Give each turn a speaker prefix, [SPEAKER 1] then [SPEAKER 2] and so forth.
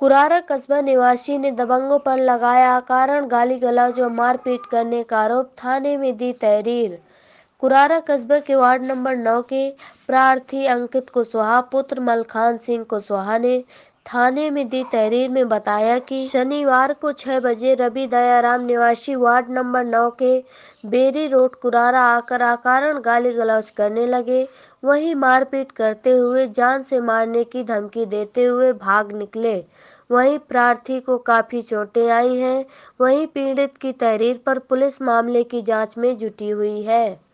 [SPEAKER 1] कुरारा कस्बा निवासी ने दबंगों पर लगाया अकारण गाली गलौज व मारपीट करने का आरोप थाने में दी तहरीर कुरारा कस्बे के वार्ड नंबर नौ के प्रार्थी अंकित कुशवाहा पुत्र मलखान सिंह कुशवाहा ने थाने में दी तहरीर में बताया कि शनिवार को छह बजे रवि दयाराम निवासी वार्ड नंबर नौ के बेरी रोड कुरारा आकर आकारण गाली गलौज करने लगे वहीं मारपीट करते हुए जान से मारने की धमकी देते हुए भाग निकले वहीं प्रार्थी को काफ़ी चोटें आई हैं वहीं पीड़ित की तहरीर पर पुलिस मामले की जांच में जुटी हुई है